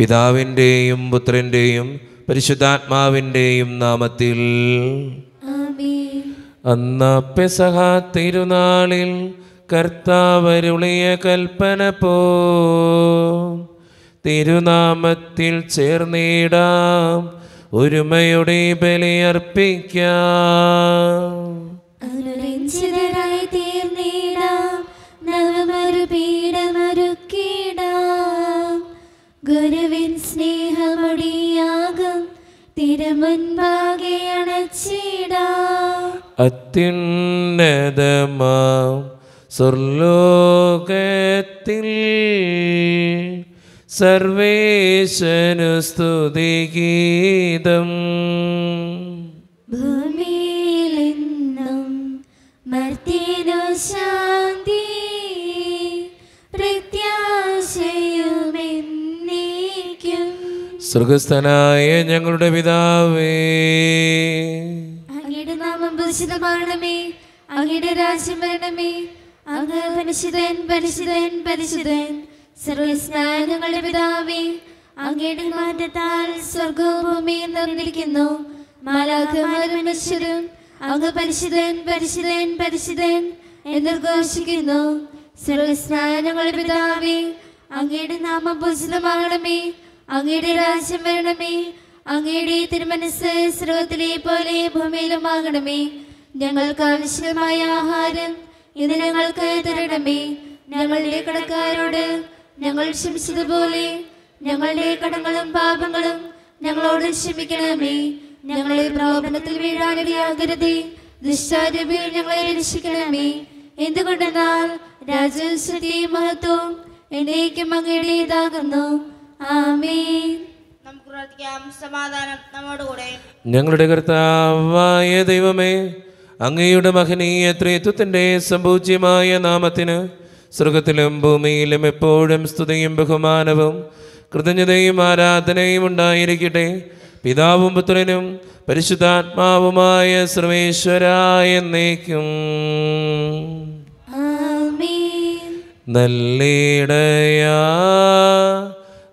പിതാവിൻ്റെയും പുത്രൻ്റെയും പരിശുദ്ധാത്മാവിൻ്റെയും നാമത്തിൽ അന്ന പെസഹ തിരുനാളിൽ കർത്താവരുളിയ കൽപ്പന പോ തിരുനാമത്തിൽ ചേർന്നിടാം ഒരുമയുടെ ബലിയർപ്പിക്കാം തീർന്നിടാം നവമരു പീഡമരുക്കിടാം ഗുരുവിൻ സ്നേഹമൊടിയാകും തിരുമുൻപാകെ അണച്ചിടാ അത്യുന്നതമാം സ്വർലോകത്തിൽ സർവേശനു ഗീതം ഭൂമിയിലെന്നും മർത്തിനു സ്വർഗസ്ഥനായ ഞങ്ങളുടെ പിതാവേ അങ്ങയുടെ നാമം പരിശുദ്ധമാണമേ അങ്ങയുടെ രാജ്യം വരണമേ അങ്ങ് പരിശുദ്ധൻ പരിശുദ്ധൻ പരിശുദ്ധൻ സർവസ്നാനങ്ങളുടെ പിതാവേ അങ്ങയുടെ മാറ്റത്താൽ സ്വർഗഭൂമിയും നിറഞ്ഞിരിക്കുന്നു മാലാഖമാരും മനുഷ്യരും അങ്ങ് പരിശുദ്ധൻ പരിശുദ്ധൻ പരിശുദ്ധൻ എന്നുഘോഷിക്കുന്നു സർവസ്നാനങ്ങളുടെ പിതാവേ അങ്ങയുടെ നാമം പൂജിതമാകണമേ അങ്ങയുടെ രാജ്യം വരണമേ അങ്ങയുടെ തിരുമനസ് സ്രോതത്തിലെ പോലെ ആകണമേ ഞങ്ങൾക്ക് ആവശ്യമായ ആഹാരം ഇത് ഞങ്ങൾക്ക് തരണമേ ഞങ്ങളുടെ കടക്കാരോട് ഞങ്ങൾ ക്ഷമിച്ചതുപോലെ ഞങ്ങളുടെ കടങ്ങളും പാപങ്ങളും ഞങ്ങളോട് ക്ഷമിക്കണമേ ഞങ്ങളെ പ്രലോഭനത്തിൽ വീഴാനിടയാകരുതേ ദുശ്ചാരി ഞങ്ങളെ രക്ഷിക്കണമേ എന്തുകൊണ്ടെന്നാൽ രാജസ്വതി മഹത്വം എന്നേക്കും അങ്ങയുടേതാകുന്നു സമാധാനം നമ്മോട് കൂടെ ഞങ്ങളുടെ കർത്താവായ ദൈവമേ അങ്ങയുടെ മഹനീയ ത്രിത്വത്തിന്റെ സംപൂജ്യമായ നാമത്തിന് സ്വർഗത്തിലും ഭൂമിയിലും എപ്പോഴും സ്തുതിയും ബഹുമാനവും കൃതജ്ഞതയും ആരാധനയും ഉണ്ടായിരിക്കട്ടെ പിതാവും പുത്രനും പരിശുദ്ധാത്മാവുമായ സർവേശ്വരായ എന്നേക്കും നല്ലിടയാ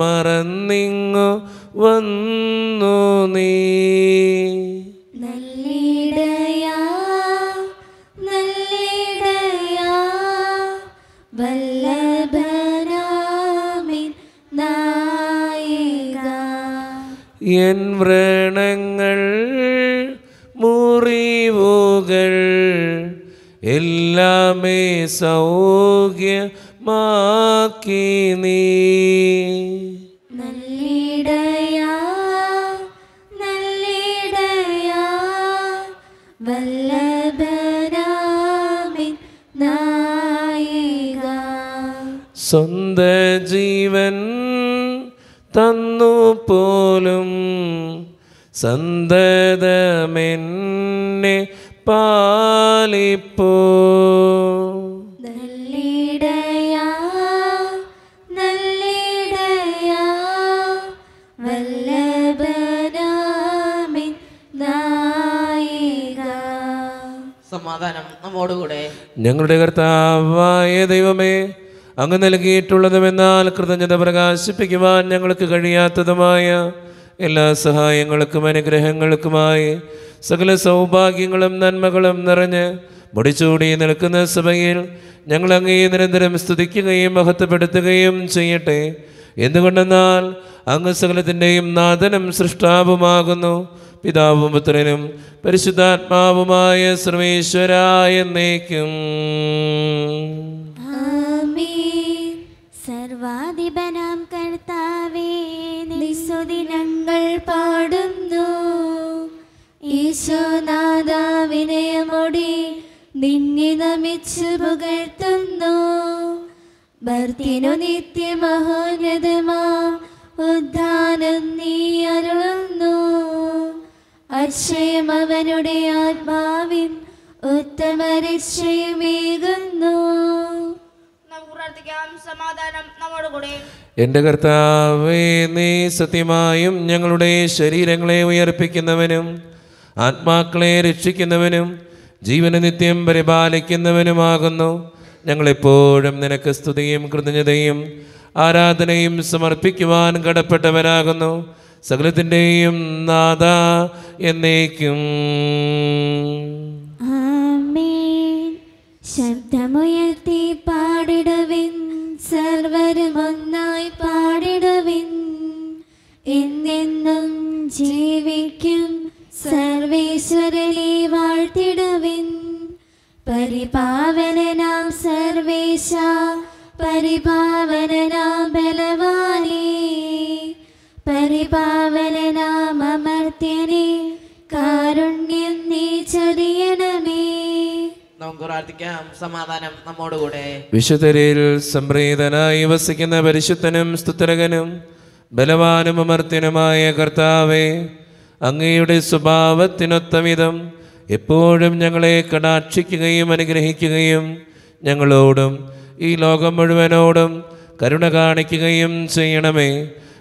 മറന്നിങ്ങു വന്നു നീ എൻ വ്രണങ്ങൾ മുറിവുകൾ എല്ലാമേ സൗഖ്യമാക്കി നീ സ്വന്ത ജീവൻ തന്നു പോലും സന്തതമെന്നെ പാലിപ്പോ ഞങ്ങളുടെ കർത്താവായ ദൈവമേ അങ്ങ് നൽകിയിട്ടുള്ളതുമെന്നാൽ കൃതജ്ഞത പ്രകാശിപ്പിക്കുവാൻ ഞങ്ങൾക്ക് കഴിയാത്തതുമായ എല്ലാ സഹായങ്ങൾക്കും അനുഗ്രഹങ്ങൾക്കുമായി സകല സൗഭാഗ്യങ്ങളും നന്മകളും നിറഞ്ഞ് മുടിച്ചൂടി നിൽക്കുന്ന സഭയിൽ ഞങ്ങൾ അങ്ങേ നിരന്തരം സ്തുതിക്കുകയും മഹത്വപ്പെടുത്തുകയും ചെയ്യട്ടെ എന്തുകൊണ്ടെന്നാൽ അങ്ങ് സകലത്തിൻ്റെയും നാഥനും സൃഷ്ടാവുമാകുന്നു പിതാവും പുത്രനും പരിശുദ്ധാത്മാവുമായ സർവേശ്വരായ എന്നേക്കും നിത്യ നിത്യമഹോന്നതമാ ഉദ്ധാനം നീ അരുളുന്നു അക്ഷയം അവനുടെ ആത്മാവിൻ ഉത്തമരക്ഷയമേകുന്നു എന്റെ കർത്താവേ നീ സത്യമായും ഞങ്ങളുടെ ശരീരങ്ങളെ ഉയർപ്പിക്കുന്നവനും ആത്മാക്കളെ രക്ഷിക്കുന്നവനും ജീവന നിത്യം പരിപാലിക്കുന്നവനുമാകുന്നു ഞങ്ങളെപ്പോഴും നിനക്ക് സ്തുതിയും കൃതജ്ഞതയും ആരാധനയും സമർപ്പിക്കുവാൻ കടപ്പെട്ടവരാകുന്നു സകലത്തിൻ്റെയും നാഥ എന്നേക്കും ശബ്ദമുയർത്തി പാ പ്രാർത്ഥിക്കാം സമാധാനം നമ്മോടുകൂടെ വിശുദ്ധരിൽ സംപ്രീതനായി വസിക്കുന്ന പരിശുദ്ധനും സ്തുത്രകനും ബലവാനും അമർത്തിനുമായ കർത്താവേ അങ്ങയുടെ സ്വഭാവത്തിനൊത്തവിധം എപ്പോഴും ഞങ്ങളെ കടാക്ഷിക്കുകയും അനുഗ്രഹിക്കുകയും ഞങ്ങളോടും ഈ ലോകം മുഴുവനോടും കരുണ കാണിക്കുകയും ചെയ്യണമേ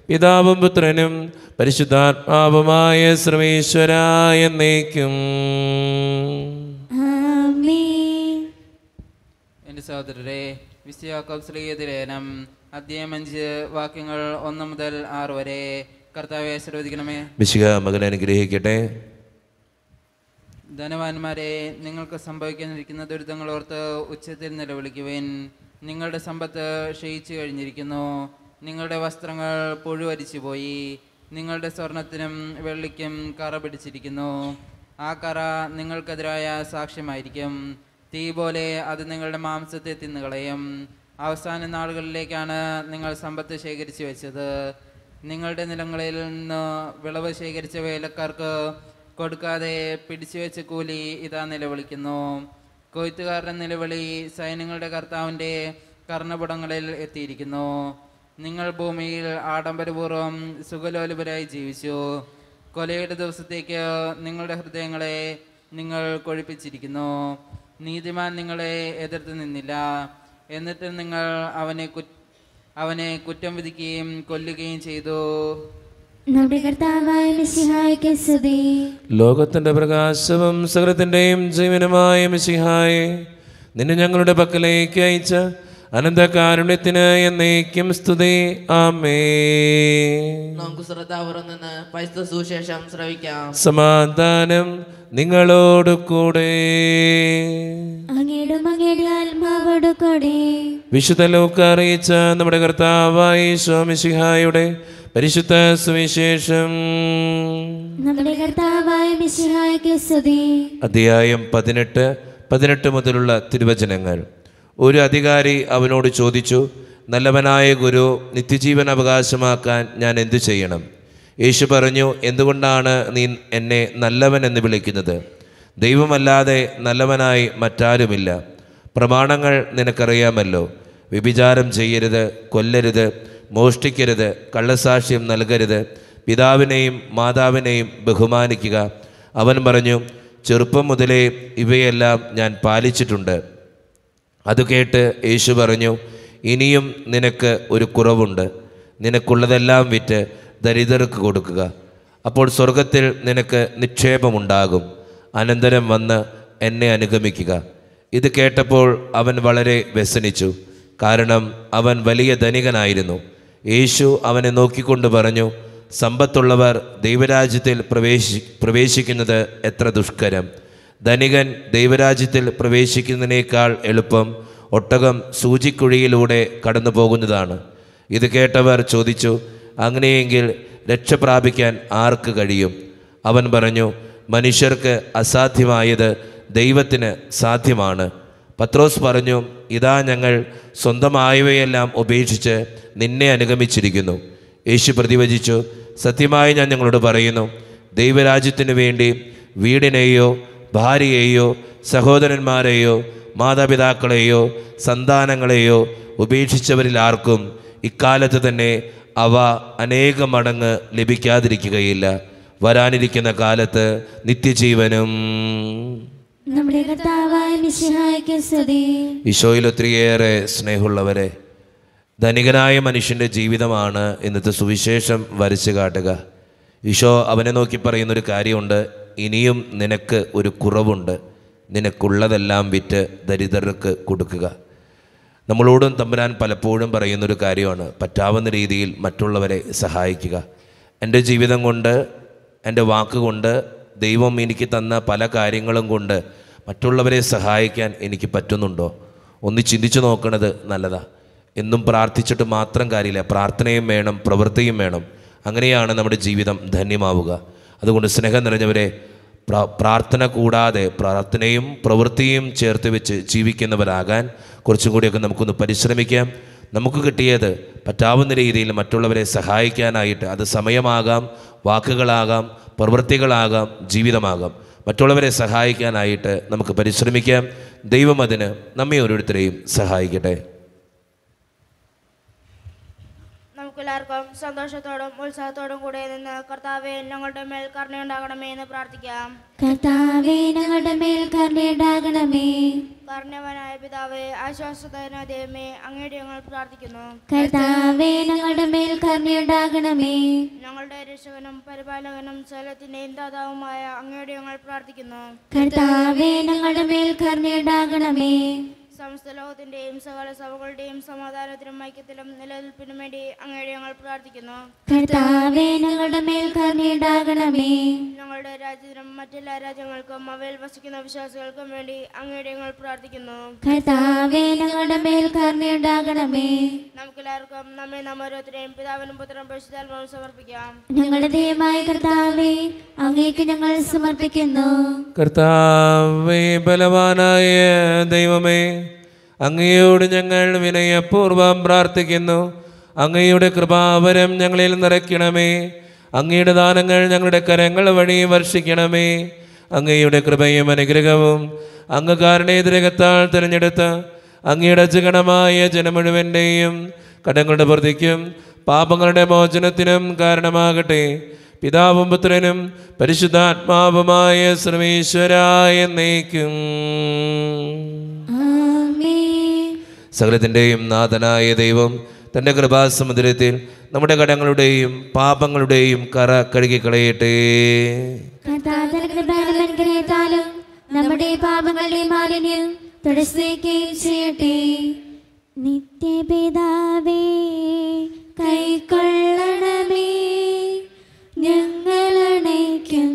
പിതാവും പുത്രനും പരിശുദ്ധാത്മാവുമായ ശ്രമേശ്വരായ എന്നേക്കും എൻ്റെ സഹോദരരെ വിശ്വയാക്കോബ് ശ്രീയതിലേനം അധ്യായം അഞ്ച് വാക്യങ്ങൾ ഒന്ന് മുതൽ ആറ് വരെ കർത്താവെ ആശീർവദിക്കണമേ മിശിക മകനെ അനുഗ്രഹിക്കട്ടെ ധനവാന്മാരെ നിങ്ങൾക്ക് സംഭവിക്കാനിരിക്കുന്ന ദുരിതങ്ങൾ ഓർത്ത് ഉച്ചത്തിൽ നിലവിളിക്കുവിൻ നിങ്ങളുടെ സമ്പത്ത് ക്ഷയിച്ചു കഴിഞ്ഞിരിക്കുന്നു നിങ്ങളുടെ വസ്ത്രങ്ങൾ പുഴുവരിച്ചു പോയി നിങ്ങളുടെ സ്വർണത്തിനും വെള്ളിക്കും കറ പിടിച്ചിരിക്കുന്നു ആ കറ നിങ്ങൾക്കെതിരായ സാക്ഷ്യമായിരിക്കും തീ പോലെ അത് നിങ്ങളുടെ മാംസത്തെ തിന്നുകളയും അവസാന നാളുകളിലേക്കാണ് നിങ്ങൾ സമ്പത്ത് ശേഖരിച്ചു വെച്ചത് നിങ്ങളുടെ നിലങ്ങളിൽ നിന്ന് വിളവ് ശേഖരിച്ച വേലക്കാർക്ക് കൊടുക്കാതെ പിടിച്ചു വെച്ച കൂലി ഇതാ നിലവിളിക്കുന്നു കൊയ്ത്തുകാരുടെ നിലവിളി സൈന്യങ്ങളുടെ കർത്താവിൻ്റെ കർണപുടങ്ങളിൽ എത്തിയിരിക്കുന്നു നിങ്ങൾ ഭൂമിയിൽ ആഡംബരപൂർവ്വം സുഖലോലപരായി ജീവിച്ചു കൊലയുടെ ദിവസത്തേക്ക് നിങ്ങളുടെ ഹൃദയങ്ങളെ നിങ്ങൾ കൊഴിപ്പിച്ചിരിക്കുന്നു നീതിമാൻ നിങ്ങളെ എതിർത്ത് നിന്നില്ല എന്നിട്ട് നിങ്ങൾ അവനെ അവനെ കുറ്റം വിധിക്കുകയും കൊല്ലുകയും ചെയ്തു ലോകത്തിന്റെ പ്രകാശവും സകലത്തിന്റെയും ജീവനുമായ മിശിഹായെ നിന്നെ ഞങ്ങളുടെ പക്കലേക്ക് അയച്ച അനന്തകാരുണ്യത്തിന് എന്നേക്കും സ്തുതി ആമേ നമുക്ക് ശ്രദ്ധാപുറന്ന് സുശേഷം ശ്രവിക്കാം സമാധാനം നിങ്ങളോട് കൂടെ വിശുദ്ധ ലോക്ക് അറിയിച്ച നമ്മുടെ കർത്താവായി സ്വാമിഷിഹായുടെ പരിശുദ്ധ സുവിശേഷം നമ്മുടെ കർത്താവായ അധ്യായം പതിനെട്ട് പതിനെട്ട് മുതലുള്ള തിരുവചനങ്ങൾ ഒരു അധികാരി അവനോട് ചോദിച്ചു നല്ലവനായ ഗുരു നിത്യജീവൻ അവകാശമാക്കാൻ ഞാൻ എന്തു ചെയ്യണം യേശു പറഞ്ഞു എന്തുകൊണ്ടാണ് നീ എന്നെ നല്ലവൻ എന്ന് വിളിക്കുന്നത് ദൈവമല്ലാതെ നല്ലവനായി മറ്റാരുമില്ല പ്രമാണങ്ങൾ നിനക്കറിയാമല്ലോ വ്യഭിചാരം ചെയ്യരുത് കൊല്ലരുത് മോഷ്ടിക്കരുത് കള്ളസാക്ഷ്യം നൽകരുത് പിതാവിനെയും മാതാവിനെയും ബഹുമാനിക്കുക അവൻ പറഞ്ഞു ചെറുപ്പം മുതലേ ഇവയെല്ലാം ഞാൻ പാലിച്ചിട്ടുണ്ട് അത് കേട്ട് യേശു പറഞ്ഞു ഇനിയും നിനക്ക് ഒരു കുറവുണ്ട് നിനക്കുള്ളതെല്ലാം വിറ്റ് ദരിദ്രർക്ക് കൊടുക്കുക അപ്പോൾ സ്വർഗത്തിൽ നിനക്ക് നിക്ഷേപമുണ്ടാകും അനന്തരം വന്ന് എന്നെ അനുഗമിക്കുക ഇത് കേട്ടപ്പോൾ അവൻ വളരെ വ്യസനിച്ചു കാരണം അവൻ വലിയ ധനികനായിരുന്നു യേശു അവനെ നോക്കിക്കൊണ്ട് പറഞ്ഞു സമ്പത്തുള്ളവർ ദൈവരാജ്യത്തിൽ പ്രവേശി പ്രവേശിക്കുന്നത് എത്ര ദുഷ്കരം ധനികൻ ദൈവരാജ്യത്തിൽ പ്രവേശിക്കുന്നതിനേക്കാൾ എളുപ്പം ഒട്ടകം സൂചിക്കുഴിയിലൂടെ കടന്നു പോകുന്നതാണ് ഇത് കേട്ടവർ ചോദിച്ചു അങ്ങനെയെങ്കിൽ രക്ഷ പ്രാപിക്കാൻ ആർക്ക് കഴിയും അവൻ പറഞ്ഞു മനുഷ്യർക്ക് അസാധ്യമായത് ദൈവത്തിന് സാധ്യമാണ് പത്രോസ് പറഞ്ഞു ഇതാ ഞങ്ങൾ സ്വന്തമായവയെല്ലാം ഉപേക്ഷിച്ച് നിന്നെ അനുഗമിച്ചിരിക്കുന്നു യേശു പ്രതിവചിച്ചു സത്യമായി ഞാൻ ഞങ്ങളോട് പറയുന്നു ദൈവരാജ്യത്തിനു വേണ്ടി വീടിനെയോ ഭാര്യയെയോ സഹോദരന്മാരെയോ മാതാപിതാക്കളെയോ സന്താനങ്ങളെയോ ഉപേക്ഷിച്ചവരിൽ ആർക്കും ഇക്കാലത്ത് തന്നെ അവ അനേക മടങ്ങ് ലഭിക്കാതിരിക്കുകയില്ല വരാനിരിക്കുന്ന കാലത്ത് നിത്യജീവനും ഈശോയിൽ ഒത്തിരിയേറെ സ്നേഹമുള്ളവരെ ധനികനായ മനുഷ്യൻ്റെ ജീവിതമാണ് ഇന്നത്തെ സുവിശേഷം വരച്ച് കാട്ടുക ഈശോ അവനെ നോക്കി പറയുന്നൊരു കാര്യമുണ്ട് ഇനിയും നിനക്ക് ഒരു കുറവുണ്ട് നിനക്കുള്ളതെല്ലാം വിറ്റ് ദരിദ്രർക്ക് കൊടുക്കുക നമ്മളോടും തമ്പുരാൻ പലപ്പോഴും പറയുന്നൊരു കാര്യമാണ് പറ്റാവുന്ന രീതിയിൽ മറ്റുള്ളവരെ സഹായിക്കുക എൻ്റെ ജീവിതം കൊണ്ട് എൻ്റെ വാക്കുകൊണ്ട് ദൈവം എനിക്ക് തന്ന പല കാര്യങ്ങളും കൊണ്ട് മറ്റുള്ളവരെ സഹായിക്കാൻ എനിക്ക് പറ്റുന്നുണ്ടോ ഒന്ന് ചിന്തിച്ചു നോക്കണത് നല്ലതാ എന്നും പ്രാർത്ഥിച്ചിട്ട് മാത്രം കാര്യമില്ല പ്രാർത്ഥനയും വേണം പ്രവൃത്തിയും വേണം അങ്ങനെയാണ് നമ്മുടെ ജീവിതം ധന്യമാവുക അതുകൊണ്ട് സ്നേഹം നിറഞ്ഞവരെ പ്രാർത്ഥന കൂടാതെ പ്രാർത്ഥനയും പ്രവൃത്തിയും ചേർത്ത് വെച്ച് ജീവിക്കുന്നവരാകാൻ കുറച്ചും കൂടിയൊക്കെ നമുക്കൊന്ന് പരിശ്രമിക്കാം നമുക്ക് കിട്ടിയത് പറ്റാവുന്ന രീതിയിൽ മറ്റുള്ളവരെ സഹായിക്കാനായിട്ട് അത് സമയമാകാം വാക്കുകളാകാം പ്രവൃത്തികളാകാം ജീവിതമാകാം മറ്റുള്ളവരെ സഹായിക്കാനായിട്ട് നമുക്ക് പരിശ്രമിക്കാം ദൈവം അതിന് നമ്മെ ഓരോരുത്തരെയും സഹായിക്കട്ടെ എല്ലാവർക്കും സന്തോഷത്തോടും ഉത്സാഹത്തോടും കൂടെ നിന്ന് കർത്താവെ ഞങ്ങളുടെ മേൽ കരുണയുണ്ടാകണമേ എന്ന് പ്രാർത്ഥിക്കാം കർത്താവെ ഞങ്ങളുടെ മേൽ കരുണയുണ്ടാകണമേ കർണവനായ പിതാവേ ആശ്വാസതന ദേവമേ അങ്ങയുടെ ഞങ്ങൾ പ്രാർത്ഥിക്കുന്നു കർത്താവെ ഞങ്ങളുടെ മേൽ കരുണയുണ്ടാകണമേ ഞങ്ങളുടെ രക്ഷകനും പരിപാലകനും സകലത്തിന്റെയും ദാതാവുമായ അങ്ങയുടെ ഞങ്ങൾ പ്രാർത്ഥിക്കുന്നു കർത്താവെ ഞങ്ങളുടെ മേൽ കരുണയുണ്ടാകണമേ ലോകത്തിന്റെയും സകല സഭകളുടെയും സമാധാനത്തിനും ഐക്യത്തിലും നിലനിൽപ്പിനും വേണ്ടി അങ്ങയുടെ ഞങ്ങൾ പ്രാർത്ഥിക്കുന്നു കർത്താവേ ഞങ്ങളുടെ ഞങ്ങളുടെ രാജ്യത്തിനും മറ്റെല്ലാ രാജ്യങ്ങൾക്കും അവയിൽ വസിക്കുന്ന വിശ്വാസികൾക്കും വേണ്ടി അങ്ങയുടെ ഞങ്ങൾ പ്രാർത്ഥിക്കുന്നു കർത്താവേ നമുക്കെല്ലാവർക്കും നമ്മെ നാം പിതാവിനും പുത്രനും പരിശുദ്ധാത്മാവും സമർപ്പിക്കാം ഞങ്ങളുടെ ദൈവമായ കർത്താവേ അങ്ങേക്ക് ഞങ്ങൾ സമർപ്പിക്കുന്നു കർത്താവേ ബലവാനായ ദൈവമേ അങ്ങയോട് ഞങ്ങൾ വിനയപൂർവം പ്രാർത്ഥിക്കുന്നു അങ്ങയുടെ കൃപാവരം ഞങ്ങളിൽ നിറയ്ക്കണമേ അങ്ങയുടെ ദാനങ്ങൾ ഞങ്ങളുടെ കരങ്ങൾ വഴി വർഷിക്കണമേ അങ്ങയുടെ കൃപയും അനുഗ്രഹവും അങ്ങ് കാരണേതിരകത്താൽ തിരഞ്ഞെടുത്ത അങ്ങയുടെ ജഗണമായ ജനമുഴുവൻ്റെയും കടങ്ങളുടെ പ്രവൃത്തിക്കും പാപങ്ങളുടെ മോചനത്തിനും കാരണമാകട്ടെ പിതാവും പുത്രനും പരിശുദ്ധാത്മാവുമായ ശ്രമീശ്വരായ നയിക്കും സകലത്തിൻ്റെയും നാഥനായ ദൈവം തൻ്റെ കൃപാസമുദ്രത്തിൽ നമ്മുടെ കടങ്ങളുടെയും പാപങ്ങളുടെയും കറ കഴുകി കളയട്ടെ നമ്മുടെ പാപങ്ങളുടെ മാലിന്യം തുടച്ചുകയും ചെയ്യട്ടെ നിത്യപിതാവേ കൈക്കൊള്ളണമേ ഞങ്ങളണയ്ക്കും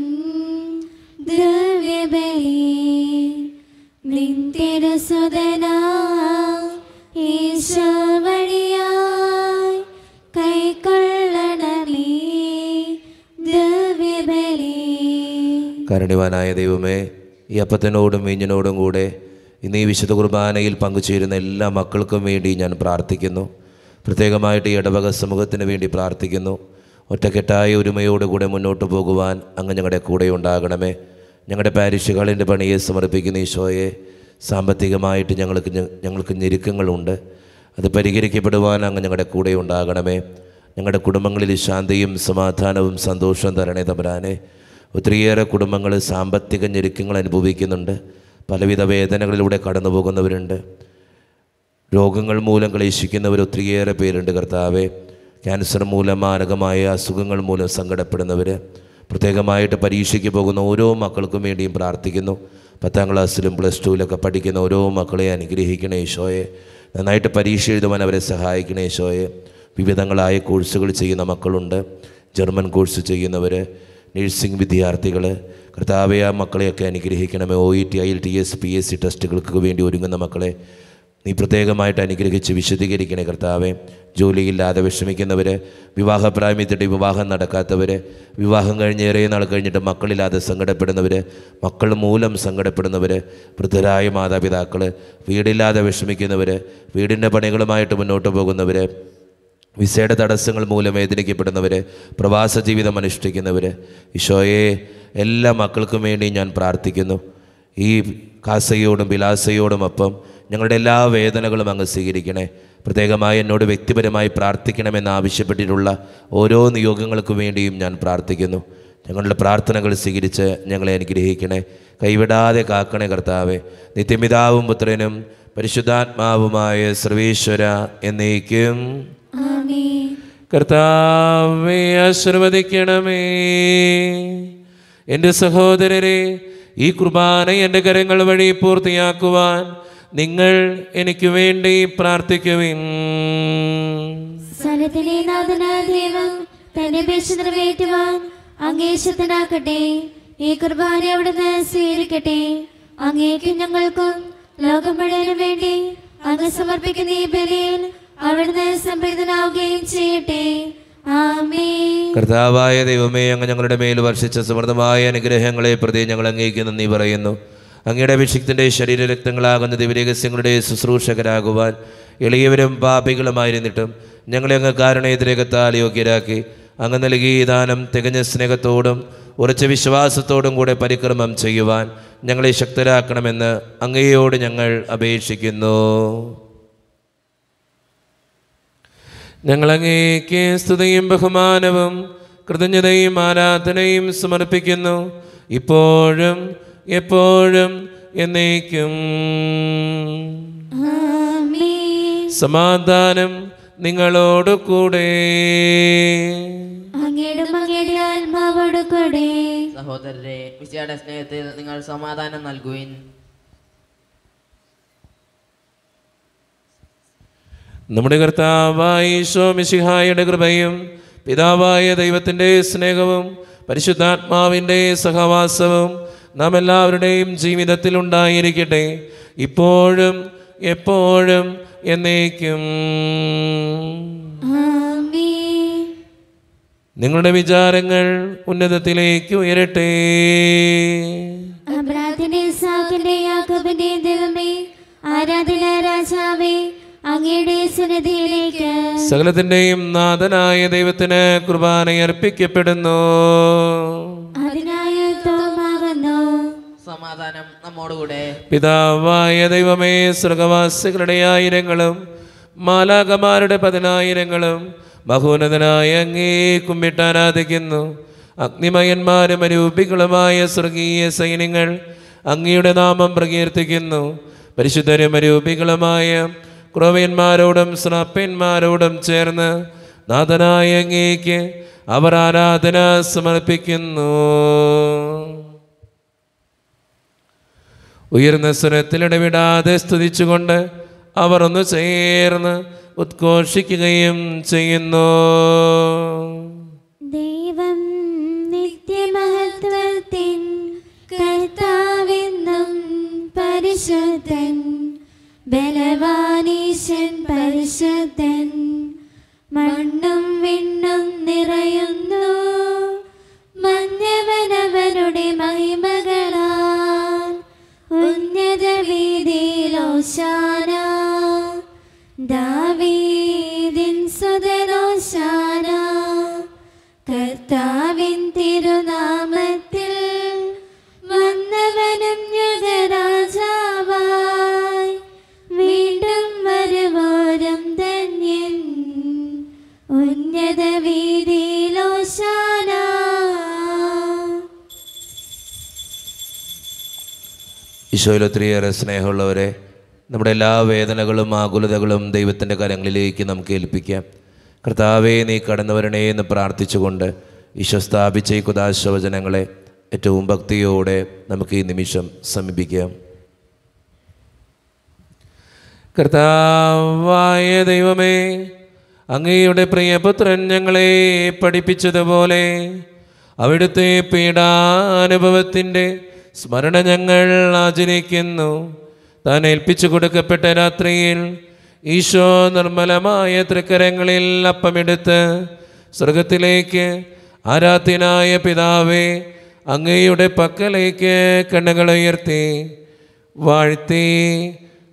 ദ്രവ്യബലി നിന്തിരസുതനാ ഈശോ കരുണിവാനായ ദൈവമേ ഈ അപ്പത്തിനോടും മീഞ്ഞിനോടും കൂടെ ഇന്ന് ഈ വിശുദ്ധ കുർബാനയിൽ പങ്കുചേരുന്ന എല്ലാ മക്കൾക്കും വേണ്ടി ഞാൻ പ്രാർത്ഥിക്കുന്നു പ്രത്യേകമായിട്ട് ഈ ഇടവക സമൂഹത്തിന് വേണ്ടി പ്രാർത്ഥിക്കുന്നു ഒറ്റക്കെട്ടായ ഒരുമയോടുകൂടെ മുന്നോട്ട് പോകുവാൻ അങ്ങ് ഞങ്ങളുടെ കൂടെ ഉണ്ടാകണമേ ഞങ്ങളുടെ പാരിഷുകളിൻ്റെ പണിയെ സമർപ്പിക്കുന്ന ഈശോയെ സാമ്പത്തികമായിട്ട് ഞങ്ങൾക്ക് ഞങ്ങൾക്ക് ഞെരുക്കങ്ങളുണ്ട് അത് പരിഹരിക്കപ്പെടുവാൻ അങ്ങ് ഞങ്ങളുടെ കൂടെ ഉണ്ടാകണമേ ഞങ്ങളുടെ കുടുംബങ്ങളിൽ ശാന്തിയും സമാധാനവും സന്തോഷവും തരണേ തമ്പുരാനെ ഒത്തിരിയേറെ കുടുംബങ്ങൾ സാമ്പത്തിക ഞെരുക്കങ്ങൾ അനുഭവിക്കുന്നുണ്ട് പലവിധ വേദനകളിലൂടെ കടന്നു പോകുന്നവരുണ്ട് രോഗങ്ങൾ മൂലം ക്ലേശിക്കുന്നവർ ഒത്തിരിയേറെ പേരുണ്ട് കർത്താവെ ക്യാൻസർ മൂലം മാരകമായ അസുഖങ്ങൾ മൂലം സങ്കടപ്പെടുന്നവർ പ്രത്യേകമായിട്ട് പരീക്ഷയ്ക്ക് പോകുന്ന ഓരോ മക്കൾക്കും വേണ്ടിയും പ്രാർത്ഥിക്കുന്നു പത്താം ക്ലാസ്സിലും പ്ലസ് ടുവിലൊക്കെ പഠിക്കുന്ന ഓരോ മക്കളെ അനുഗ്രഹിക്കണേ ഈശോയെ നന്നായിട്ട് പരീക്ഷ എഴുതുവാൻ അവരെ സഹായിക്കണേ ഈശോയെ വിവിധങ്ങളായ കോഴ്സുകൾ ചെയ്യുന്ന മക്കളുണ്ട് ജർമ്മൻ കോഴ്സ് ചെയ്യുന്നവർ നഴ്സിംഗ് വിദ്യാർത്ഥികൾ കർത്താവയ മക്കളെയൊക്കെ അനുഗ്രഹിക്കണമേ O E T I E L T S P S ടെസ്റ്റുകൾക്ക് വേണ്ടി ഒരുങ്ങുന്ന മക്കളെ നീ പ്രത്യേകമായിട്ട് അനുഗ്രഹിച്ച് വിശദീകരിക്കണേ കർത്താവേ ജോലിയില്ലാതെ വിഷമിക്കുന്നവർ വിവാഹപ്രായമത്തിട്ട് വിവാഹം നടക്കാത്തവർ വിവാഹം കഴിഞ്ഞ് ഏറെ നാൾ കഴിഞ്ഞിട്ട് മക്കളില്ലാതെ സങ്കടപ്പെടുന്നവർ മക്കൾ മൂലം സങ്കടപ്പെടുന്നവർ വൃദ്ധരായ മാതാപിതാക്കൾ വീടില്ലാതെ വിഷമിക്കുന്നവർ വീടിൻ്റെ പണികളുമായിട്ട് മുന്നോട്ട് പോകുന്നവർ വിസയുടെ തടസ്സങ്ങൾ മൂലം വേദനിക്കപ്പെടുന്നവർ പ്രവാസ ജീവിതം അനുഷ്ഠിക്കുന്നവർ ഈശോയെ എല്ലാ മക്കൾക്കും വേണ്ടി ഞാൻ പ്രാർത്ഥിക്കുന്നു ഈ കാസയോടും വിലാസയോടും അപ്പം ഞങ്ങളുടെ എല്ലാ വേദനകളും അങ്ങ് സ്വീകരിക്കണേ പ്രത്യേകമായി എന്നോട് വ്യക്തിപരമായി പ്രാർത്ഥിക്കണമെന്ന് ആവശ്യപ്പെട്ടിട്ടുള്ള ഓരോ നിയോഗങ്ങൾക്ക് വേണ്ടിയും ഞാൻ പ്രാർത്ഥിക്കുന്നു ഞങ്ങളുടെ പ്രാർത്ഥനകൾ സ്വീകരിച്ച് ഞങ്ങളെ അനുഗ്രഹിക്കണേ കൈവിടാതെ കാക്കണേ കർത്താവേ നിത്യപിതാവും പുത്രനും പരിശുദ്ധാത്മാവുമായ സർവീശ്വര എന്നേക്കും കർത്താവേ ആശീർവദിക്കണമേ എൻ്റെ സഹോദരരെ ഈ കുർബാന എൻ്റെ കരങ്ങൾ വഴി പൂർത്തിയാക്കുവാൻ നിങ്ങൾ എനിക്ക് വേണ്ടി പ്രാർത്ഥിക്കുവിൻ ഈ കുർബാന അവിടുന്ന് സ്വീകരിക്കട്ടെ അങ്ങേക്ക് ഞങ്ങൾക്കും ലോകം മുഴുവനും വേണ്ടി അങ്ങ് സമർപ്പിക്കുന്ന ഈ ബലിയിൽ അവിടുന്ന് സംപ്രീതനാവുകയും ചെയ്യട്ടെ കർത്താവായ ദൈവമേ അങ്ങ് ഞങ്ങളുടെ മേൽ വർഷിച്ച സമൃദ്ധമായ അനുഗ്രഹങ്ങളെ പ്രതി ഞങ്ങൾ അംഗീകരിക്കുന്നു നന്ദി പറയുന്നു അങ്ങയുടെ അഭിഷിക്തൻ്റെ ശരീരരക്തങ്ങളാകുന്ന ദിവരഹസ്യങ്ങളുടെ ശുശ്രൂഷകരാകുവാൻ എളിയവരും പാപികളുമായിരുന്നിട്ടും ഞങ്ങളെ അങ്ങ് കാരണം യോഗ്യരാക്കി അങ്ങ് നൽകിയ ദാനം തികഞ്ഞ സ്നേഹത്തോടും ഉറച്ച വിശ്വാസത്തോടും കൂടെ പരിക്രമം ചെയ്യുവാൻ ഞങ്ങളെ ശക്തരാക്കണമെന്ന് അങ്ങയോട് ഞങ്ങൾ അപേക്ഷിക്കുന്നു ഞങ്ങളങ്ങേക്ക് സ്തുതിയും ബഹുമാനവും കൃതജ്ഞതയും ആരാധനയും സമർപ്പിക്കുന്നു ഇപ്പോഴും എപ്പോഴും എന്നേക്കും സമാധാനം നിങ്ങളോട് കൂടെ സഹോദരരെ വിശയുടെ സ്നേഹത്തിൽ നിങ്ങൾ സമാധാനം നൽകുവിൻ നമ്മുടെ കർത്താവായ മിശിഹായുടെ കൃപയും പിതാവായ ദൈവത്തിൻ്റെ സ്നേഹവും പരിശുദ്ധാത്മാവിൻ്റെ സഹവാസവും നാം എല്ലാവരുടെയും ജീവിതത്തിൽ ഉണ്ടായിരിക്കട്ടെ ഇപ്പോഴും എപ്പോഴും എന്നേക്കും നിങ്ങളുടെ വിചാരങ്ങൾ ഉന്നതത്തിലേക്ക് ഉയരട്ടെ രാജാവേ സകലത്തിന്റെയും നാഥനായ ദൈവത്തിന് കുർബാനയർപ്പിക്കപ്പെടുന്നു അതിനാൽ സമാധാനം നമ്മോടുകൂടെ പിതാവായ ദൈവമേ സ്വർഗവാസികളുടെ ആയിരങ്ങളും മാലാകമാരുടെ പതിനായിരങ്ങളും ബഹുനതനായ അങ്ങേ കുമ്പിട്ട് ആരാധിക്കുന്നു അഗ്നിമയന്മാരും അരൂപികളുമായ സ്വർഗീയ സൈന്യങ്ങൾ അങ്ങയുടെ നാമം പ്രകീർത്തിക്കുന്നു പരിശുദ്ധരും അരൂപികളുമായ ക്രോവയന്മാരോടും സ്നാപ്യന്മാരോടും ചേർന്ന് നാഥനായ അങ്ങേക്ക് അവർ ആരാധന സമർപ്പിക്കുന്നു ഉയർന്ന സ്വരത്തിൽ ഇടവിടാതെ സ്തുതിച്ചുകൊണ്ട് അവർ ഒന്ന് ചേർന്ന് ഉദ്ഘോഷിക്കുകയും ചെയ്യുന്നു ഈശോയിൽ ഒത്തിരിയേറെ സ്നേഹമുള്ളവരെ നമ്മുടെ എല്ലാ വേദനകളും ആകുലതകളും ദൈവത്തിൻ്റെ കരങ്ങളിലേക്ക് നമുക്ക് ഏൽപ്പിക്കാം കർത്താവേ നീ കടന്നു വരണേ എന്ന് പ്രാർത്ഥിച്ചുകൊണ്ട് ഈശോ സ്ഥാപിച്ച ഈ കുതാശ്വചനങ്ങളെ ഏറ്റവും ഭക്തിയോടെ നമുക്ക് ഈ നിമിഷം സമീപിക്കാം കർത്താവായ ദൈവമേ അങ്ങയുടെ പ്രിയപുത്രൻ ഞങ്ങളെ പഠിപ്പിച്ചതുപോലെ അവിടുത്തെ പീഡാനുഭവത്തിൻ്റെ അനുഭവത്തിൻ്റെ സ്മരണ ഞങ്ങൾ ആചരിക്കുന്നു താൻ ഏൽപ്പിച്ചു കൊടുക്കപ്പെട്ട രാത്രിയിൽ ഈശോ നിർമ്മലമായ തൃക്കരങ്ങളിൽ അപ്പമെടുത്ത് സ്വർഗത്തിലേക്ക് ആരാധ്യനായ പിതാവേ അങ്ങയുടെ പക്കലേക്ക് ഉയർത്തി വാഴ്ത്തി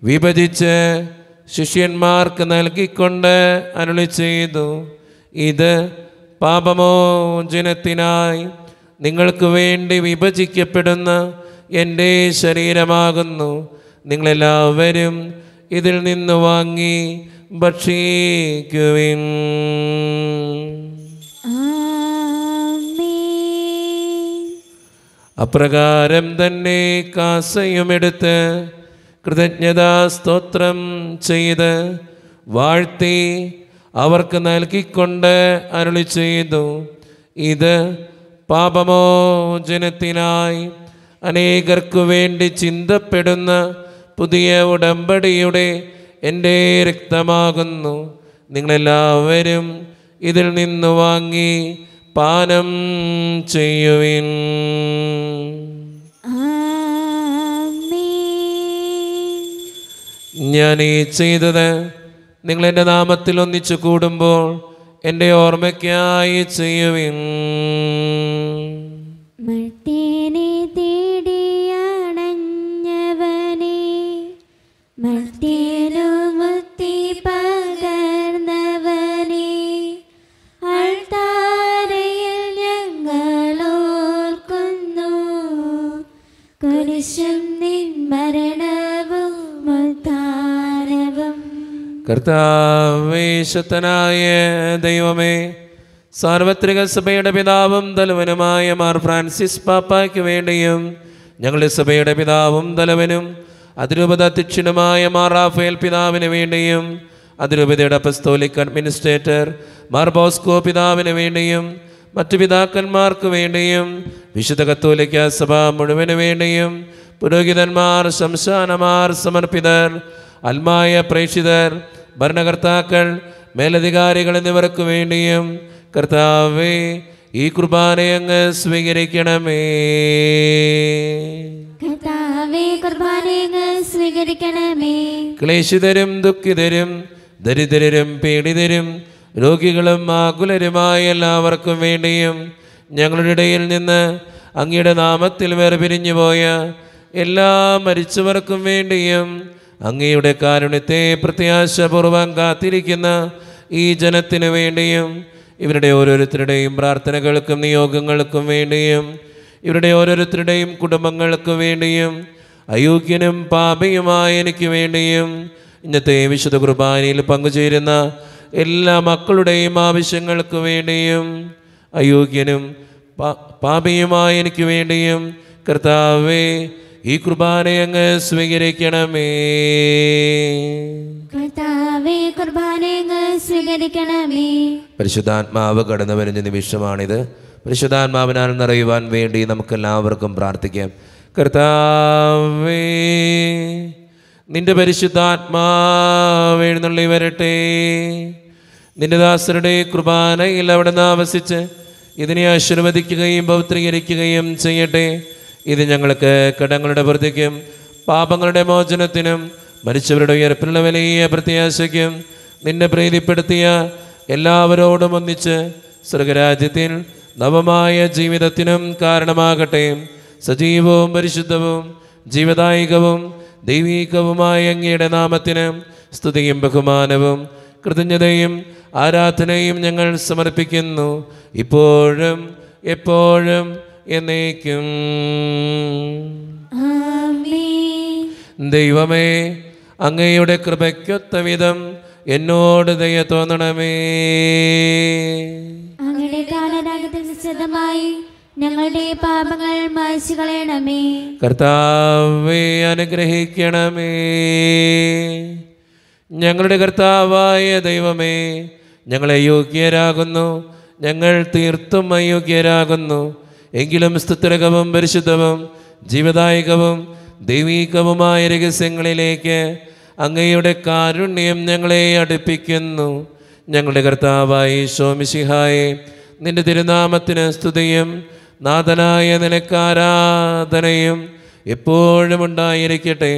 വിഭജിച്ച് ശിഷ്യന്മാർക്ക് നൽകിക്കൊണ്ട് അരുളി ചെയ്തു ഇത് പാപമോചനത്തിനായി നിങ്ങൾക്ക് വേണ്ടി വിഭജിക്കപ്പെടുന്ന എൻ്റെ ശരീരമാകുന്നു നിങ്ങളെല്ലാവരും ഇതിൽ നിന്ന് വാങ്ങി ഭക്ഷിക്കുവിൻ അപ്രകാരം തന്നെ കാസയുമെടുത്ത് കൃതജ്ഞതാ സ്തോത്രം ചെയ്ത് വാഴ്ത്തി അവർക്ക് നൽകിക്കൊണ്ട് അരുളി ചെയ്തു ഇത് പാപമോചനത്തിനായി അനേകർക്കു വേണ്ടി ചിന്തപ്പെടുന്ന പുതിയ ഉടമ്പടിയുടെ എൻ്റെ രക്തമാകുന്നു നിങ്ങളെല്ലാവരും ഇതിൽ നിന്ന് വാങ്ങി പാനം ചെയ്യുവിൻ ഞാൻ ഈ ചെയ്തത് നിങ്ങളെൻ്റെ നാമത്തിൽ ഒന്നിച്ചു കൂടുമ്പോൾ എൻ്റെ ഓർമ്മയ്ക്കായി ചെയ്യുവിൻ മുക്തി ഓർക്കുന്നു നിൻ മരണവും കർത്താവ് പരിശുദ്ധനായ ദൈവമേ സാർവത്രിക സഭയുടെ പിതാവും തലവനുമായ മാർ ഫ്രാൻസിസ് പാപ്പയ്ക്ക് വേണ്ടിയും ഞങ്ങളുടെ സഭയുടെ പിതാവും തലവനും അതിരൂപത അധ്യക്ഷനുമായ മാർ റാഫേൽ പിതാവിന് വേണ്ടിയും അതിരൂപതയുടെ അപ്പസ്തോലിക് അഡ്മിനിസ്ട്രേറ്റർ മാർ ബോസ്കോ പിതാവിന് വേണ്ടിയും മറ്റു പിതാക്കന്മാർക്ക് വേണ്ടിയും വിശുദ്ധ കത്തോലിക്ക സഭ മുഴുവന് വേണ്ടിയും പുരോഹിതന്മാർ ശംശാനമാർ സമർപ്പിതർ അൽമായ പ്രേക്ഷിതർ ഭരണകർത്താക്കൾ മേലധികാരികൾ എന്നിവർക്ക് വേണ്ടിയും കർത്താവേ ഈ കുർബാനയെ അങ്ങ് സ്വീകരിക്കണമേ കുർബാനയെ സ്വീകരിക്കണമേ ക്ലേശിതരും ദുഃഖിതരും ദരിദ്രരും പീഡിതരും രോഗികളും ആകുലരുമായ എല്ലാവർക്കും വേണ്ടിയും ഞങ്ങളുടെ ഇടയിൽ നിന്ന് അങ്ങയുടെ നാമത്തിൽ വേർപിരിഞ്ഞു പോയ എല്ലാ മരിച്ചവർക്കും വേണ്ടിയും അങ്ങയുടെ കാരുണ്യത്തെ പ്രത്യാശപൂർവം കാത്തിരിക്കുന്ന ഈ ജനത്തിനു വേണ്ടിയും ഇവരുടെ ഓരോരുത്തരുടെയും പ്രാർത്ഥനകൾക്കും നിയോഗങ്ങൾക്കും വേണ്ടിയും ഇവരുടെ ഓരോരുത്തരുടെയും കുടുംബങ്ങൾക്ക് വേണ്ടിയും അയോഗ്യനും പാപയുമായ എനിക്ക് വേണ്ടിയും ഇന്നത്തെ വിശുദ്ധ കുർബാനയിൽ പങ്കുചേരുന്ന എല്ലാ മക്കളുടെയും ആവശ്യങ്ങൾക്ക് വേണ്ടിയും അയോഗ്യനും പാപയുമായ എനിക്ക് വേണ്ടിയും കർത്താവേ ഈ കുർബാന അങ്ങ് സ്വീകരിക്കണമേ സ്വീകരിക്കണമേ പരിശുദ്ധാത്മാവ് കടന്നു വരുന്ന നിമിഷമാണിത് പരിശുദ്ധാത്മാവിനാൽ നിറയുവാൻ വേണ്ടി എല്ലാവർക്കും പ്രാർത്ഥിക്കാം കർത്താവേ നിന്റെ പരിശുദ്ധാത്മാവ് വരട്ടെ നിന്റെ ദാസരുടെ കുർബാനയിൽ അവിടെ നിന്ന് ആവസിച്ച് ഇതിനെ ആശീർവദിക്കുകയും പൗത്രീകരിക്കുകയും ചെയ്യട്ടെ ഇത് ഞങ്ങൾക്ക് കടങ്ങളുടെ വൃത്തിക്കും പാപങ്ങളുടെ മോചനത്തിനും മരിച്ചവരുടെ ഉയർപ്പിനുള്ള വലിയ പ്രത്യാശയ്ക്കും നിന്നെ പ്രീതിപ്പെടുത്തിയ എല്ലാവരോടും ഒന്നിച്ച് സ്വർഗരാജ്യത്തിൽ നവമായ ജീവിതത്തിനും കാരണമാകട്ടെ സജീവവും പരിശുദ്ധവും ജീവദായികവും ദൈവീകവുമായ അങ്ങയുടെ നാമത്തിന് സ്തുതിയും ബഹുമാനവും കൃതജ്ഞതയും ആരാധനയും ഞങ്ങൾ സമർപ്പിക്കുന്നു ഇപ്പോഴും എപ്പോഴും എന്നേക്കും ദൈവമേ അങ്ങയുടെ കൃപയ്ക്കൊത്ത വിധം എന്നോട് ദയ തോന്നണമേ അങ്ങയുടെ ഞങ്ങളുടെ പാപങ്ങൾ മായ്ച്ചു കളയണമേ കർത്താവെ അനുഗ്രഹിക്കണമേ ഞങ്ങളുടെ കർത്താവായ ദൈവമേ ഞങ്ങളെ യോഗ്യരാകുന്നു ഞങ്ങൾ തീർത്തും അയോഗ്യരാകുന്നു എങ്കിലും സ്തുത്രകവും പരിശുദ്ധവും ജീവദായകവും ദൈവീകവുമായ രഹസ്യങ്ങളിലേക്ക് അങ്ങയുടെ കാരുണ്യം ഞങ്ങളെ അടുപ്പിക്കുന്നു ഞങ്ങളുടെ കർത്താവായി സോമിശിഹായി നിന്റെ തിരുനാമത്തിന് സ്തുതിയും നാഥനായ നിലക്കാരാധനയും എപ്പോഴും ഉണ്ടായിരിക്കട്ടെ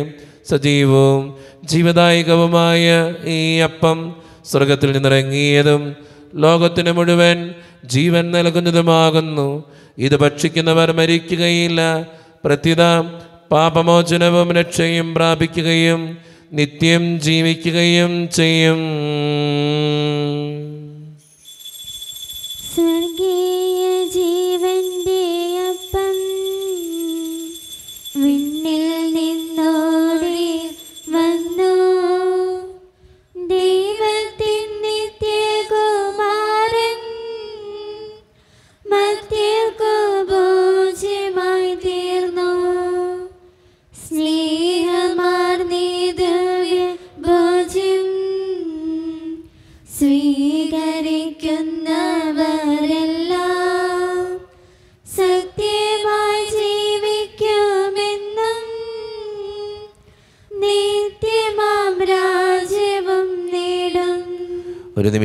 സജീവവും ജീവദായകവുമായ ഈ അപ്പം സ്വർഗത്തിൽ നിന്നിറങ്ങിയതും ലോകത്തിന് മുഴുവൻ ജീവൻ നൽകുന്നതുമാകുന്നു ഇത് ഭക്ഷിക്കുന്നവർ മരിക്കുകയില്ല പ്രത്യുത പാപമോചനവും രക്ഷയും പ്രാപിക്കുകയും നിത്യം ജീവിക്കുകയും ചെയ്യും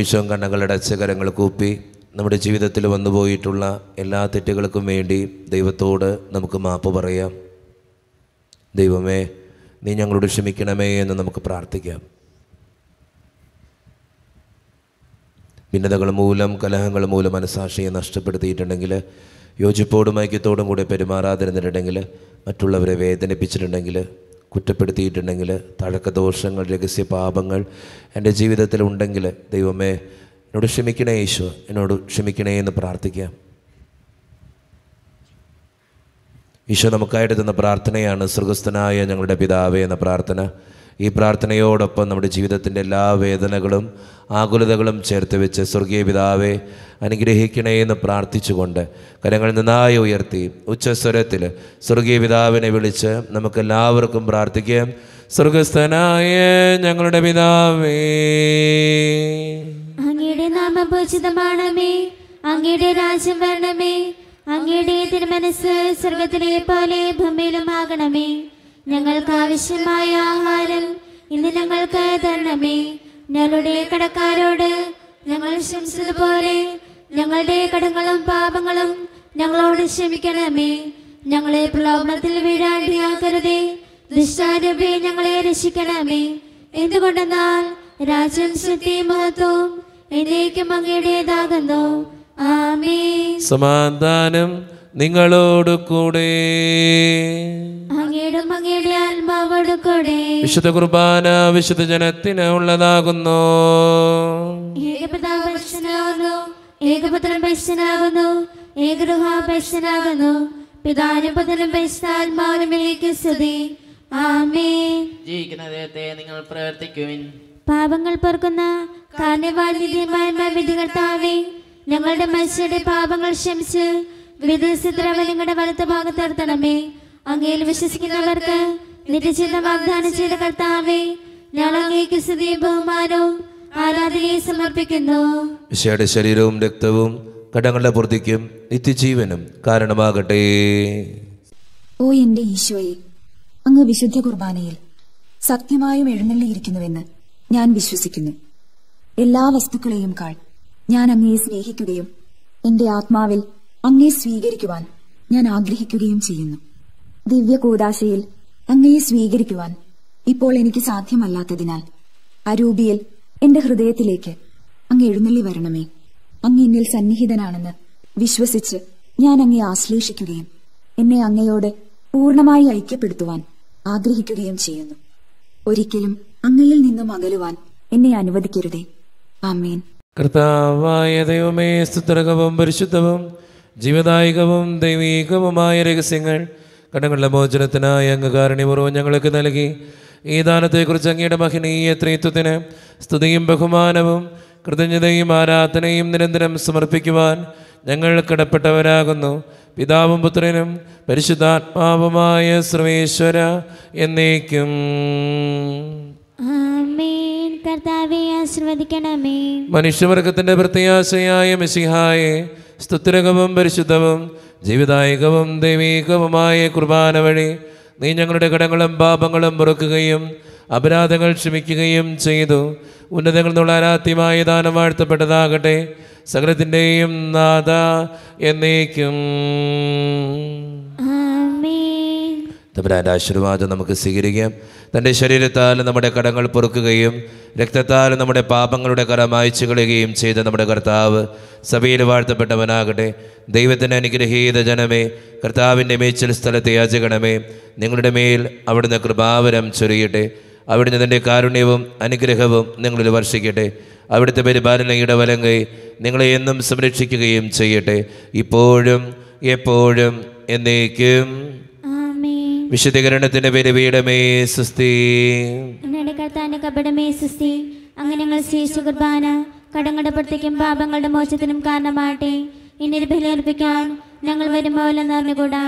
നിമിഷവും കണ്ണുകളടച്ച് അച്ചകരങ്ങൾ കൂപ്പി നമ്മുടെ ജീവിതത്തിൽ വന്നുപോയിട്ടുള്ള എല്ലാ തെറ്റുകൾക്കും വേണ്ടി ദൈവത്തോട് നമുക്ക് മാപ്പ് പറയാം ദൈവമേ നീ ഞങ്ങളോട് ക്ഷമിക്കണമേ എന്ന് നമുക്ക് പ്രാർത്ഥിക്കാം ഭിന്നതകൾ മൂലം കലഹങ്ങൾ മൂലം മനസാക്ഷിയെ നഷ്ടപ്പെടുത്തിയിട്ടുണ്ടെങ്കിൽ യോജിപ്പോടും ഐക്യത്തോടും കൂടെ പെരുമാറാതിരുന്നിട്ടുണ്ടെങ്കിൽ മറ്റുള്ളവരെ വേദനിപ്പിച്ചിട്ടുണ്ടെങ്കിൽ കുറ്റപ്പെടുത്തിയിട്ടുണ്ടെങ്കിൽ തഴക്കദോഷങ്ങൾ രഹസ്യ പാപങ്ങൾ എൻ്റെ ജീവിതത്തിൽ ഉണ്ടെങ്കിൽ ദൈവമേ എന്നോട് ക്ഷമിക്കണേ യേശു എന്നോട് ക്ഷമിക്കണേ എന്ന് പ്രാർത്ഥിക്കാം ഈശോ നമുക്കായിട്ട് തന്ന പ്രാർത്ഥനയാണ് സ്രഗസ്ഥനായ ഞങ്ങളുടെ പിതാവേ എന്ന പ്രാർത്ഥന ഈ പ്രാർത്ഥനയോടൊപ്പം നമ്മുടെ ജീവിതത്തിൻ്റെ എല്ലാ വേദനകളും ആകുലതകളും ചേർത്ത് വെച്ച് സ്വർഗീയ പിതാവെ അനുഗ്രഹിക്കണേ എന്ന് പ്രാർത്ഥിച്ചുകൊണ്ട് കരങ്ങൾ നന്നായി ഉയർത്തി ഉച്ചസ്വരത്തിൽ സ്വർഗീയ പിതാവിനെ വിളിച്ച് നമുക്കെല്ലാവർക്കും പ്രാർത്ഥിക്കാം സ്വർഗസ്ഥനായ ഞങ്ങളുടെ പിതാവേ അങ്ങയുടെ നാമപൂജിതമാണമേ അങ്ങയുടെ രാജ്യം വരണമേ അങ്ങയുടെ തിരുമനസ് സ്വർഗത്തിലെ പോലെ ഭൂമിയിലുമാകണമേ ഞങ്ങൾക്ക് ആവശ്യമായ ആഹാരം ഇന്ന് ഞങ്ങൾക്ക് തന്നമേ ഞങ്ങളുടെ കടക്കാരോട് ഞങ്ങൾ ക്ഷമിച്ചതുപോലെ ഞങ്ങളുടെ കടങ്ങളും പാപങ്ങളും ഞങ്ങളോട് ക്ഷമിക്കണമേ ഞങ്ങളെ പ്രലോഭനത്തിൽ വീഴാണ്ടിയാക്കരുതേ ദുഷ്ടാരൂപി ഞങ്ങളെ രക്ഷിക്കണമേ എന്തുകൊണ്ടെന്നാൽ രാജ്യം ശുദ്ധി മഹത്വം എന്നേക്കും അങ്ങയുടേതാകുന്നു ആമേ സമാധാനം നിങ്ങളോട് കൂടെ വിശുദ്ധ കുർബാന വിശുദ്ധ ജനത്തിന് ഉള്ളതാകുന്നു ഏകപുത്രൻ പൈസനാകുന്നു ഏകഗൃഹ പൈസനാകുന്നു പിതാനും ആമേ നിങ്ങൾ പ്രവർത്തിക്കുവിൻ പാപങ്ങൾ പൊറുക്കുന്ന വിധികർത്താവേ ഞങ്ങളുടെ മനുഷ്യരുടെ പാപങ്ങൾ ക്ഷമിച്ച് വിദേശത്തിരവ നിങ്ങളുടെ വലത്ത് ഭാഗത്ത് നടത്തണമേ അങ്ങയിൽ വിശ്വസിക്കുന്നവർക്ക് നിത്യചിന്ത വാഗ്ദാനം ചെയ്ത കർത്താവേ ഞാൻ അങ്ങേക്ക് ബഹുമാനവും ആരാധനയെ സമർപ്പിക്കുന്നു ഈശോയുടെ ശരീരവും രക്തവും കടങ്ങളുടെ പൂർത്തിക്കും നിത്യജീവനും കാരണമാകട്ടെ ഓ എന്റെ ഈശോയെ അങ്ങ് വിശുദ്ധ കുർബാനയിൽ സത്യമായും എഴുന്നള്ളിയിരിക്കുന്നുവെന്ന് ഞാൻ വിശ്വസിക്കുന്നു എല്ലാ വസ്തുക്കളെയും കാൾ ഞാൻ അങ്ങയെ സ്നേഹിക്കുകയും എന്റെ ആത്മാവിൽ അങ്ങേ സ്വീകരിക്കുവാൻ ഞാൻ ആഗ്രഹിക്കുകയും ചെയ്യുന്നു ദിവ്യ ദിവ്യകൂദാശയിൽ അങ്ങയെ സ്വീകരിക്കുവാൻ ഇപ്പോൾ എനിക്ക് സാധ്യമല്ലാത്തതിനാൽ അരൂപിയിൽ എന്റെ ഹൃദയത്തിലേക്ക് അങ്ങ് എഴുന്നള്ളി വരണമേ അങ്ങ് എന്നിൽ സന്നിഹിതനാണെന്ന് വിശ്വസിച്ച് ഞാൻ അങ്ങയെ ആശ്ലേഷിക്കുകയും എന്നെ അങ്ങയോട് പൂർണ്ണമായി ഐക്യപ്പെടുത്തുവാൻ ആഗ്രഹിക്കുകയും ചെയ്യുന്നു ഒരിക്കലും അങ്ങയിൽ നിന്നും അകലുവാൻ എന്നെ അനുവദിക്കരുതേ ആമേൻ കർത്താവായ ദൈവമേ സ്തുത്രകവും പരിശുദ്ധവും ജീവദായകവും ദൈവീകവുമായ രഹസ്യങ്ങൾ കടങ്ങളുടെ മോചനത്തിനായി അങ്ങ് കാരുണ്യപൂർവ്വം ഞങ്ങൾക്ക് നൽകി ഈ ദാനത്തെക്കുറിച്ച് അങ്ങയുടെ മഹിനീയ ത്രീത്വത്തിന് സ്തുതിയും ബഹുമാനവും കൃതജ്ഞതയും ആരാധനയും നിരന്തരം സമർപ്പിക്കുവാൻ ഞങ്ങൾ കടപ്പെട്ടവരാകുന്നു പിതാവും പുത്രനും പരിശുദ്ധാത്മാവുമായ സർവേശ്വര എന്നേക്കും മനുഷ്യവർഗത്തിന്റെ പ്രത്യാശയായ മിസിഹായെ സ്തുത്രകവും പരിശുദ്ധവും ജീവിതായകവും ദൈവീകവുമായ കുർബാന വഴി നീ ഞങ്ങളുടെ കടങ്ങളും പാപങ്ങളും മുറുക്കുകയും അപരാധങ്ങൾ ക്ഷമിക്കുകയും ചെയ്തു ഉന്നതങ്ങൾ നിന്നുള്ള ആരാധ്യമായ ദാനം വാഴ്ത്തപ്പെട്ടതാകട്ടെ സകലത്തിൻ്റെയും നാഥ എന്നേക്കും തമ്പുരാൻ്റെ ആശീർവാദം നമുക്ക് സ്വീകരിക്കാം തൻ്റെ ശരീരത്താൽ നമ്മുടെ കടങ്ങൾ പൊറുക്കുകയും രക്തത്താൽ നമ്മുടെ പാപങ്ങളുടെ കട മായച്ചു കളയുകയും ചെയ്ത നമ്മുടെ കർത്താവ് സഭയിൽ വാഴ്ത്തപ്പെട്ടവനാകട്ടെ ദൈവത്തിന് അനുഗ്രഹീത ജനമേ കർത്താവിൻ്റെ മേച്ചൽ സ്ഥലത്തെ യാചകണമേ നിങ്ങളുടെ മേൽ അവിടുന്ന് കൃപാവരം ചൊരിയട്ടെ അവിടുന്ന് തൻ്റെ കാരുണ്യവും അനുഗ്രഹവും നിങ്ങളിൽ വർഷിക്കട്ടെ അവിടുത്തെ പരിപാലനയുടെ വലങ്കൈ നിങ്ങളെ എന്നും സംരക്ഷിക്കുകയും ചെയ്യട്ടെ ഇപ്പോഴും എപ്പോഴും എന്നേക്കും വിശദീകരണത്തിന്റെ പെരുവിടമേ സുസ്തി കർത്താന്റെ കപടമേ സുസ്തി അങ്ങനെ ഞങ്ങൾ ശേഷ കുർബാന കടങ്ങളുടെ പാപങ്ങളുടെ മോചത്തിനും കാരണമാട്ടെ ഇനി ബലിയർപ്പിക്കാൻ ഞങ്ങൾ വരുമ്പോൾ എന്നറിഞ്ഞുകൂടാ